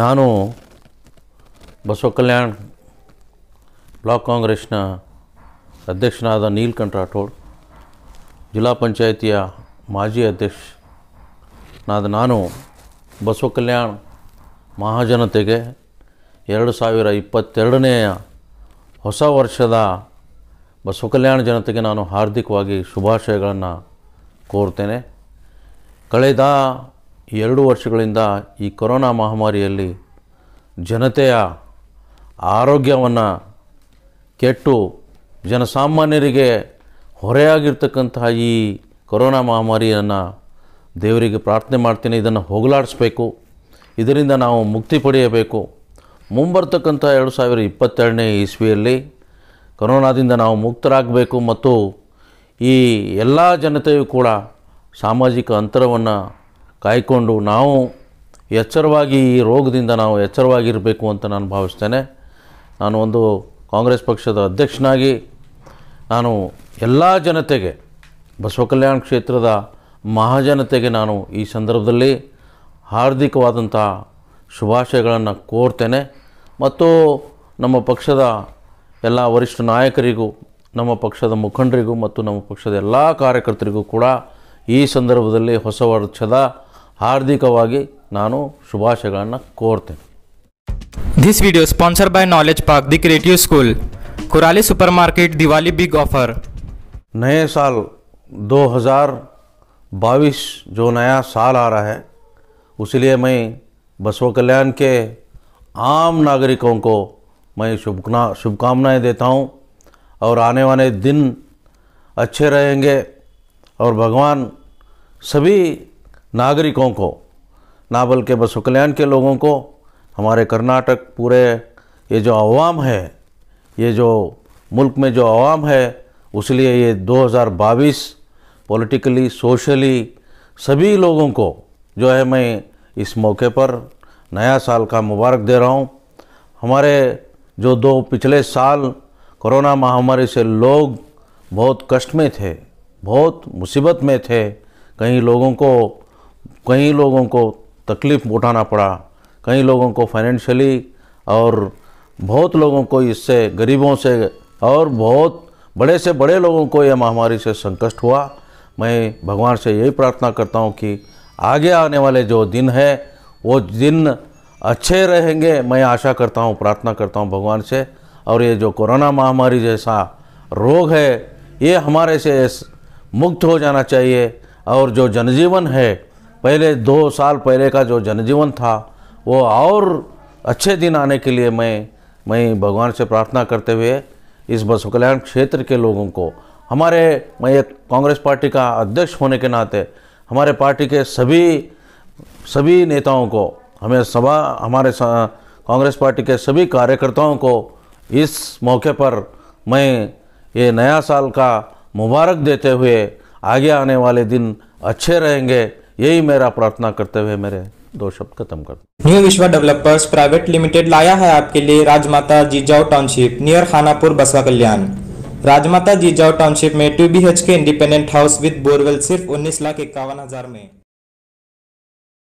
ನಾನು ಬಸವ ಕಲ್ಯಾಣ್ ಬ್ಲಾಕ್ ಕಾಂಗ್ರೆಸ್ನ ಅಧ್ಯಕ್ಷನಾದ ನೀಲ್ಕಂಠ ರಾಠೋಡ್ ಜಿಲ್ಲಾ ಪಂಚಾಯಿತಿಯ ಮಾಜಿ ಅಧ್ಯಕ್ಷನಾದ ನಾನು ಬಸವ ಕಲ್ಯಾಣ್ ಮಹಾಜನತೆಗೆ ಎರಡು ಸಾವಿರ ಇಪ್ಪತ್ತೆರಡನೆಯ ಹೊಸ ವರ್ಷದ ಬಸವ ಕಲ್ಯಾಣ ಜನತೆಗೆ ನಾನು ಹಾರ್ದಿಕವಾಗಿ ಶುಭಾಶಯಗಳನ್ನು ಕೋರ್ತೇನೆ ಕಳೆದ ಎರಡು ವರ್ಷಗಳಿಂದ ಈ ಕೊರೋನಾ ಮಹಾಮಾರಿಯಲ್ಲಿ ಜನತೆಯ ಆರೋಗ್ಯವನ್ನು ಕೆಟ್ಟು ಜನಸಾಮಾನ್ಯರಿಗೆ ಹೊರೆಯಾಗಿರ್ತಕ್ಕಂತಹ ಈ ಕೊರೋನಾ ಮಹಾಮಾರಿಯನ್ನು ದೇವರಿಗೆ ಪ್ರಾರ್ಥನೆ ಮಾಡ್ತೀನಿ ಇದನ್ನು ಹೋಗಲಾಡಿಸ್ಬೇಕು ಇದರಿಂದ ನಾವು ಮುಕ್ತಿ ಪಡೆಯಬೇಕು ಮುಂಬರ್ತಕ್ಕಂಥ ಎರಡು ಸಾವಿರ ಇಪ್ಪತ್ತೆರಡನೇ ಇಸ್ವಿಯಲ್ಲಿ ಕೊರೋನಾದಿಂದ ನಾವು ಮುಕ್ತರಾಗಬೇಕು ಮತ್ತು ಈ ಎಲ್ಲ ಜನತೆಯೂ ಕೂಡ ಸಾಮಾಜಿಕ ಅಂತರವನ್ನು ಕಾಯ್ಕೊಂಡು ನಾವು ಎಚ್ಚರವಾಗಿ ಈ ರೋಗದಿಂದ ನಾವು ಎಚ್ಚರವಾಗಿರಬೇಕು ಅಂತ ನಾನು ಭಾವಿಸ್ತೇನೆ ನಾನು ಒಂದು ಕಾಂಗ್ರೆಸ್ ಪಕ್ಷದ ಅಧ್ಯಕ್ಷನಾಗಿ ನಾನು ಎಲ್ಲ ಜನತೆಗೆ ಬಸವ ಕಲ್ಯಾಣ ಕ್ಷೇತ್ರದ ಮಹಾಜನತೆಗೆ ನಾನು ಈ ಸಂದರ್ಭದಲ್ಲಿ ಹಾರ್ದಿಕವಾದಂಥ ಶುಭಾಶಯಗಳನ್ನು ಕೋರ್ತೇನೆ ಮತ್ತು ನಮ್ಮ ಪಕ್ಷದ ಎಲ್ಲ ವರಿಷ್ಠ ನಾಯಕರಿಗೂ ನಮ್ಮ ಪಕ್ಷದ ಮುಖಂಡರಿಗೂ ಮತ್ತು ನಮ್ಮ ಪಕ್ಷದ ಎಲ್ಲ ಕಾರ್ಯಕರ್ತರಿಗೂ ಕೂಡ ಈ ಸಂದರ್ಭದಲ್ಲಿ ಹೊಸ ವರ್ಷದ ಹಾರ್ದಿಕವಾಗಿ नानु शुभाशय ಕೋರ್ತೇನೆ this video sponsored by knowledge park the creative school Kurali super market Diwali big offer नए साल 2022 जो नया साल आ रहा है उसलिए मैं बसव कल्याण के आम नागरिकों को मैं शुभना शुभकामनाएँ देता हूँ और आने वाले दिन अच्छे रहेंगे और भगवान सभी नागरिकों को ना बल्कि बसु कल्याण के लोगों को हमारे कर्नाटक पूरे ये जो आवाम है ये जो मुल्क में जो आवाम है लिए ये 2022 पॉलिटिकली सोशली सभी लोगों को जो है मैं इस मौके पर नया साल का मुबारक दे रहा हूँ हमारे जो दो पिछले साल कोरोना महामारी से लोग बहुत कष्ट में थे बहुत मुसीबत में थे कई लोगों को कई लोगों को तकलीफ़ उठाना पड़ा कई लोगों को फाइनेंशियली और बहुत लोगों को इससे गरीबों से और बहुत बड़े से बड़े लोगों को यह महामारी से संकष्ट हुआ मैं भगवान से यही प्रार्थना करता हूँ कि आगे आने वाले जो दिन है वो दिन अच्छे रहेंगे मैं आशा करता हूँ प्रार्थना करता हूँ भगवान से और ये जो कोरोना महामारी जैसा रोग है ये हमारे से मुक्त हो जाना चाहिए और जो जनजीवन है पहले दो साल पहले का जो जनजीवन था वो और अच्छे दिन आने के लिए मैं मैं भगवान से प्रार्थना करते हुए इस बसव कल्याण क्षेत्र के लोगों को हमारे मैं एक कांग्रेस पार्टी का अध्यक्ष होने के नाते हमारे पार्टी के सभी सभी नेताओं को हमें सभा हमारे कांग्रेस पार्टी के सभी कार्यकर्ताओं को इस मौके पर मैं ये नया साल का मुबारक देते हुए आगे आने वाले दिन अच्छे रहेंगे यही मेरा प्रार्थना करते हुए मेरे दो शब्द खत्म कर न्यू विश्वा डेवलपर्स प्राइवेट लिमिटेड लाया है आपके लिए Rajmata Jijau township near Khanapur Basavakalyan Rajmata Jijau township में two B H K independent house with borewell सिर्फ उन्नीस लाख इक्यावन हजार में